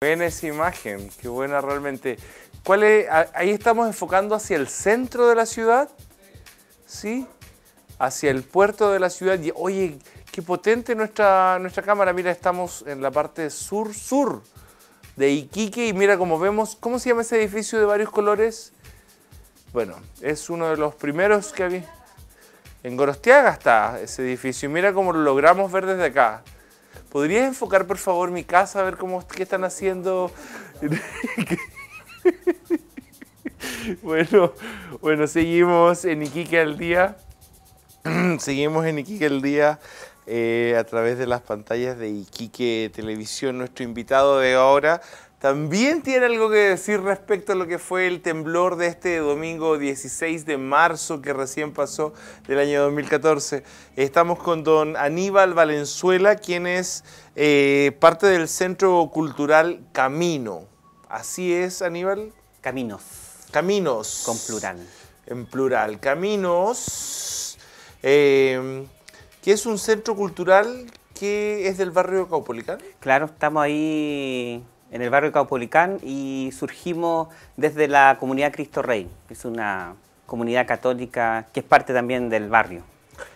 Buena esa imagen, qué buena realmente. ¿Cuál Ahí estamos enfocando hacia el centro de la ciudad, ¿sí? Hacia el puerto de la ciudad. oye, qué potente nuestra, nuestra cámara. Mira, estamos en la parte sur-sur de Iquique y mira como vemos, ¿cómo se llama ese edificio de varios colores? Bueno, es uno de los primeros que había. En Gorostiaga está ese edificio mira cómo lo logramos ver desde acá. ¿Podrías enfocar por favor mi casa a ver cómo qué están haciendo? bueno, bueno, seguimos en Iquique al día. seguimos en Iquique al día. Eh, a través de las pantallas de Iquique Televisión. Nuestro invitado de ahora también tiene algo que decir respecto a lo que fue el temblor de este domingo 16 de marzo que recién pasó del año 2014. Estamos con don Aníbal Valenzuela, quien es eh, parte del Centro Cultural Camino. ¿Así es, Aníbal? Caminos. Caminos. Con plural. En plural. Caminos. Em, que es un centro cultural que es del barrio Caupolicán. Claro, estamos ahí en el barrio Caupolicán y surgimos desde la comunidad Cristo Rey, que es una comunidad católica que es parte también del barrio.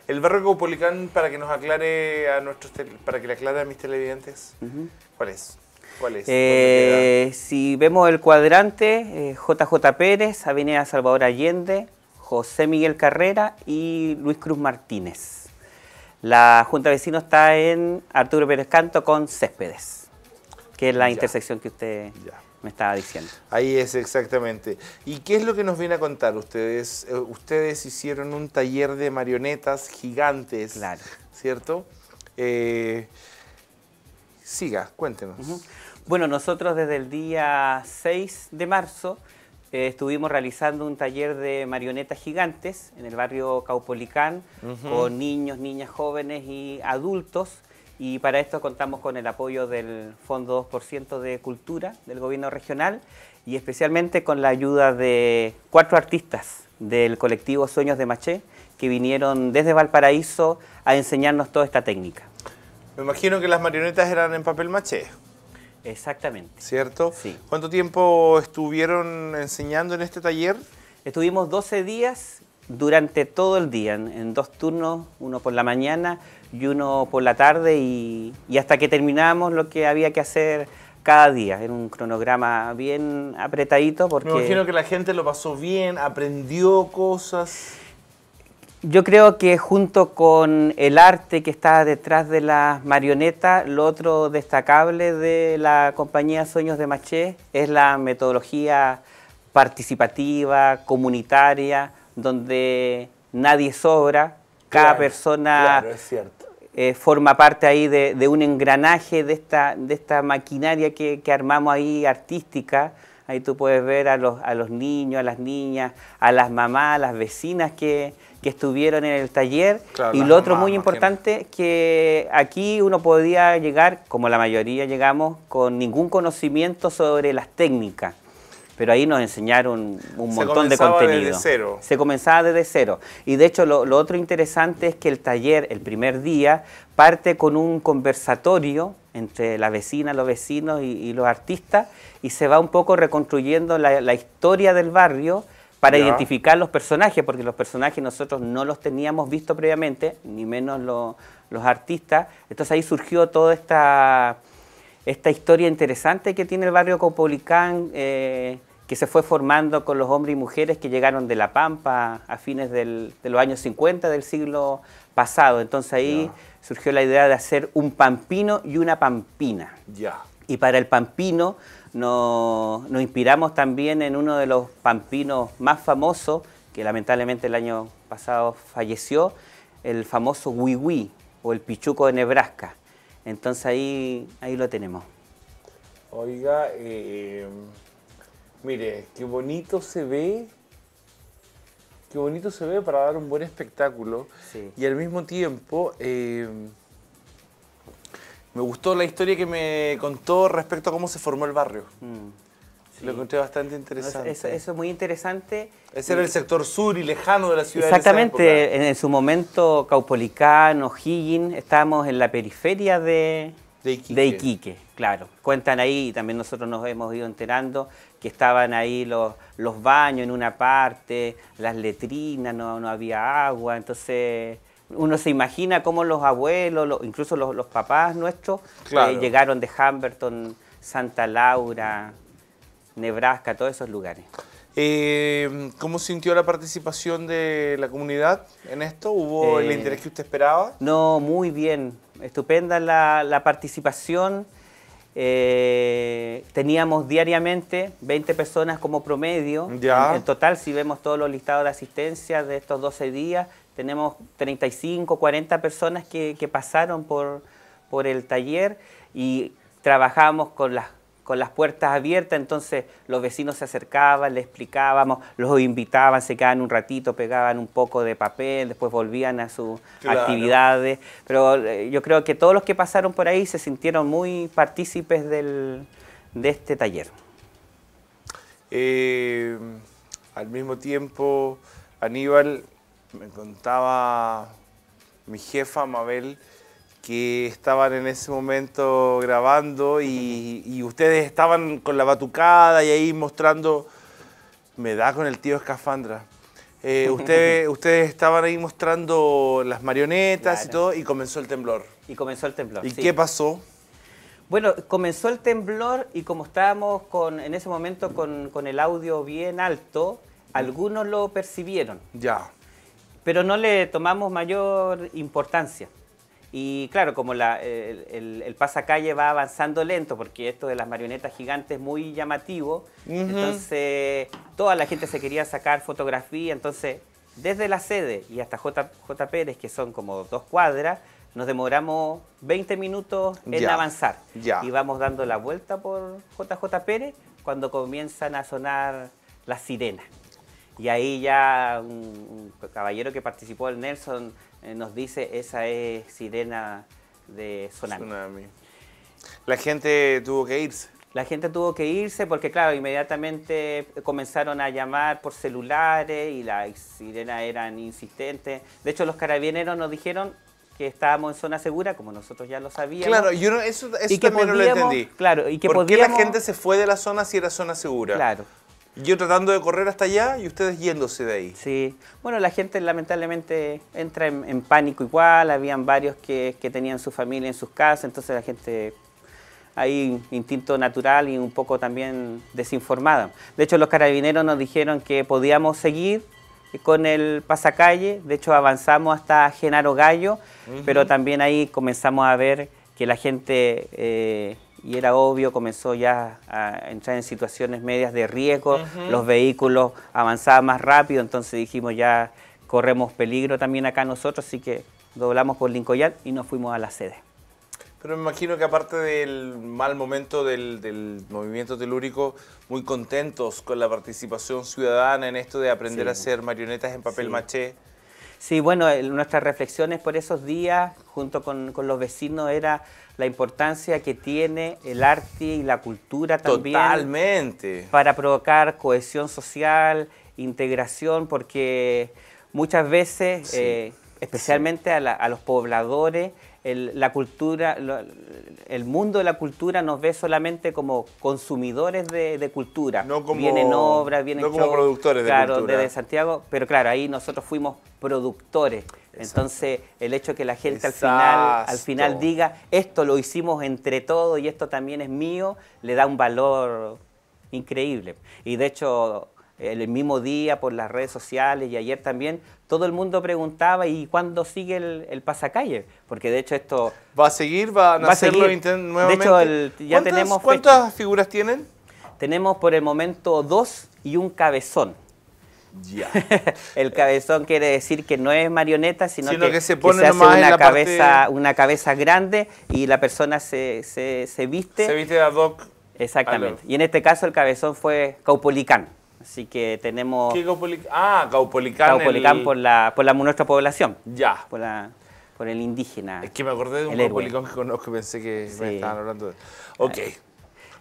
El barrio Caupolicán, para que nos aclare a nuestros para que le aclare a mis televidentes, ¿cuál es? Eh, si vemos el cuadrante, JJ eh, Pérez, Avenida Salvador Allende, José Miguel Carrera y Luis Cruz Martínez. La Junta de Vecinos está en Arturo Pérez Canto con Céspedes, que es la intersección que usted me estaba diciendo. Ahí es, exactamente. ¿Y qué es lo que nos viene a contar ustedes? Eh, ustedes hicieron un taller de marionetas gigantes, claro. ¿cierto? Eh, siga, cuéntenos. Bueno, nosotros desde el día 6 de marzo eh, estuvimos realizando un taller de marionetas gigantes en el barrio Caupolicán con niños, niñas jóvenes y adultos. Y para esto contamos con el apoyo del Fondo 2% de Cultura del Gobierno Regional y especialmente con la ayuda de cuatro artistas del colectivo Sueños de Maché que vinieron desde Valparaíso a enseñarnos toda esta técnica. Me imagino que las marionetas eran en papel maché. Exactamente. ¿Cierto? Sí. ¿Cuánto tiempo estuvieron enseñando en este taller? Estuvimos 12 días durante todo el día, en, dos turnos, uno por la mañana y uno por la tarde, y, hasta que terminamos lo que había que hacer cada día. Era un cronograma bien apretadito porque... Me imagino que la gente lo pasó bien, aprendió cosas. Yo creo que junto con el arte que está detrás de las marionetas, lo otro destacable de la compañía Sueños de Maché es la metodología participativa, comunitaria, donde nadie sobra, cada persona eh, forma parte ahí de, un engranaje de esta, maquinaria que armamos ahí artística Ahí tú puedes ver a los, niños, a las niñas, a las mamás, a las vecinas que, que estuvieron en el taller. y lo otro muy importante, que aquí uno podía llegar, como la mayoría llegamos, con ningún conocimiento sobre las técnicas pero ahí nos enseñaron un montón de contenido. Desde cero. Se comenzaba desde cero. Y de hecho lo, otro interesante es que el taller, el primer día, parte con un conversatorio entre la vecina, los vecinos y, los artistas y se va un poco reconstruyendo la, historia del barrio para identificar los personajes, porque los personajes nosotros no los teníamos visto previamente, ni menos los artistas. Entonces ahí surgió toda esta esta historia interesante que tiene el barrio Copolicán, eh, que se fue formando con los hombres y mujeres que llegaron de La Pampa a fines de los años 50 del siglo pasado. Entonces ahí surgió la idea de hacer un pampino y una pampina. Ya. Y para el pampino nos, inspiramos también en uno de los pampinos más famosos, que lamentablemente el año pasado falleció, el famoso Wiwi o el Pichuco de Nebraska entonces ahí, ahí lo tenemos. Oiga, eh, eh, mire, qué bonito se ve, qué bonito se ve para dar un buen espectáculo. Y al mismo tiempo, eh, me gustó la historia que me contó respecto a cómo se formó el barrio. Mm. Lo encontré bastante interesante. Eso, es muy interesante. Ese era el sector sur y lejano de la ciudad. Exactamente, de en, su momento Caupolicán, O'Higgins, estábamos en la periferia de, Iquique. claro. Cuentan ahí, también nosotros nos hemos ido enterando, que estaban ahí los, los baños en una parte, las letrinas, no, había agua, entonces uno se imagina cómo los abuelos, incluso los, papás nuestros, eh, llegaron de Hamberton, Santa Laura, Nebraska, todos esos lugares. Eh, ¿Cómo sintió la participación de la comunidad en esto? ¿Hubo el eh, interés que usted esperaba? No, muy bien. Estupenda la, participación. Eh, teníamos diariamente 20 personas como promedio. Ya. En, total, si vemos todos los listados de asistencia de estos 12 días, tenemos 35, 40 personas que, que pasaron por, por el taller y trabajamos con las con las puertas abiertas, entonces los vecinos se acercaban, le explicábamos, los invitaban, se quedaban un ratito, pegaban un poco de papel, después volvían a sus actividades. Pero eh, yo creo que todos los que pasaron por ahí se sintieron muy partícipes del, de este taller. Eh, al mismo tiempo, Aníbal, me contaba mi jefa Mabel, que estaban en ese momento grabando y, ustedes estaban con la batucada y ahí mostrando, me da con el tío Escafandra, eh, ustedes, estaban ahí mostrando las marionetas y todo y comenzó el temblor. Y comenzó el temblor. ¿Y qué pasó? Bueno, comenzó el temblor y como estábamos en ese momento con el audio bien alto, algunos lo percibieron. Ya. Pero no le tomamos mayor importancia. Y claro, como el, pasacalle va avanzando lento, porque esto de las marionetas gigantes es muy llamativo, entonces toda la gente se quería sacar fotografía, entonces desde la sede y hasta J, Pérez, que son como dos cuadras, nos demoramos 20 minutos en avanzar. Ya. Y vamos dando la vuelta por JJ Pérez cuando comienzan a sonar las sirenas. Y ahí ya un, un caballero que participó, el Nelson, eh, nos dice esa es sirena de tsunami. La gente tuvo que irse. La gente tuvo que irse porque, claro, inmediatamente comenzaron a llamar por celulares y las sirenas eran insistentes. De hecho, los carabineros nos dijeron que estábamos en zona segura, como nosotros ya lo sabíamos. Claro, yo no, eso, no lo entendí. Claro, y ¿Por qué la gente se fue de la zona si era zona segura? Claro yo tratando de correr hasta allá y ustedes yéndose de ahí. Sí, bueno, la gente lamentablemente entra en, pánico igual, habían varios que, tenían su familia en sus casas, entonces la gente ahí instinto natural y un poco también desinformada. De hecho, los carabineros nos dijeron que podíamos seguir con el pasacalle, de hecho avanzamos hasta Genaro Gallo, pero también ahí comenzamos a ver que la gente... Eh, y era obvio, comenzó ya a entrar en situaciones medias de riesgo, los vehículos avanzaban más rápido, entonces dijimos ya corremos peligro también acá nosotros, así que doblamos por Lincoln y nos fuimos a la sede. Pero me imagino que aparte del mal momento del, movimiento telúrico, muy contentos con la participación ciudadana en esto de aprender a hacer marionetas en papel maché. Sí, bueno, nuestras reflexiones por esos días, junto con, los vecinos, era la importancia que tiene el arte y la cultura también. Totalmente. Para provocar cohesión social, integración, porque muchas veces, eh, especialmente a los pobladores, el, la cultura, el mundo de la cultura nos ve solamente como consumidores de, cultura. No como, vienen obras, vienen no productores de desde Santiago, pero claro, ahí nosotros fuimos productores. Entonces, el hecho de que la gente al final, al final diga, esto lo hicimos entre todos y esto también es mío, le da un valor increíble. Y de hecho, el mismo día por las redes sociales y ayer también, todo el mundo preguntaba y cuándo sigue el, el pasacalle, porque de hecho esto... ¿Va a seguir? va a seguir nuevamente? De ya ¿Cuántas, tenemos... ¿Cuántas figuras tienen? Tenemos por el momento dos y un cabezón. Ya. el cabezón quiere decir que no es marioneta, sino, que, se, pone hace una cabeza, una cabeza grande y la persona se, viste. Se viste ad Exactamente. Y en este caso el cabezón fue Caupolicán. Así que tenemos... ¿Qué Ah, Caupolicán. Caupolicán por, la, por la, nuestra población. Ya. Por, la, por el indígena. Es que me acordé de un Caupolicán que conozco y pensé que me estaban hablando de... Ok.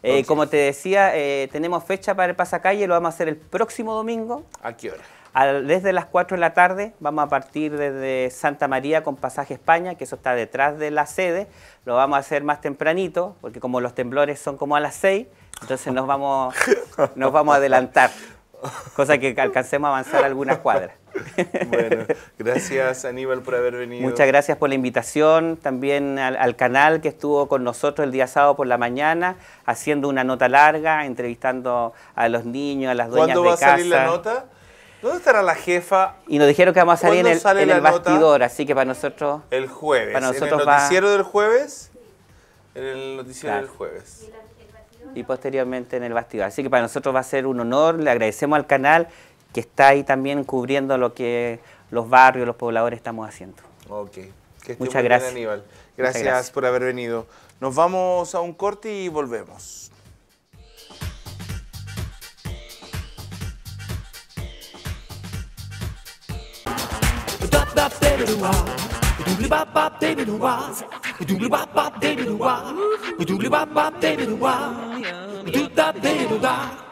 Eh, como te decía, eh, tenemos fecha para el pasacalle, lo vamos a hacer el próximo domingo. ¿A qué hora? desde las 4 de la tarde vamos a partir desde Santa María con pasaje España, que eso está detrás de la sede. Lo vamos a hacer más tempranito, porque como los temblores son como a las 6, entonces nos vamos, nos vamos a adelantar, cosa que alcancemos a avanzar algunas cuadras. Bueno, gracias Aníbal por haber venido. Muchas gracias por la invitación, también al, canal que estuvo con nosotros el día sábado por la mañana, haciendo una nota larga, entrevistando a los niños, a las dueñas de casa. ¿Cuándo va a salir la nota? ¿Dónde estará la jefa? Y nos dijeron que vamos a salir en el, bastidor, así que para nosotros... El jueves. Para nosotros ¿En el noticiero del jueves? el noticiero del jueves. Y posteriormente en el bastidor. Así que para nosotros va a ser un honor. Le agradecemos al canal que está ahí también cubriendo lo que los barrios, los pobladores estamos haciendo. Ok. Muchas, gracias. Aníbal. gracias por haber venido. Nos vamos a un corte y volvemos. bop baby do wah. We doobly bop bop baby do wah. We doobly bop bop baby do wah. We doobly bop bop baby do wah. We doo da baby do da.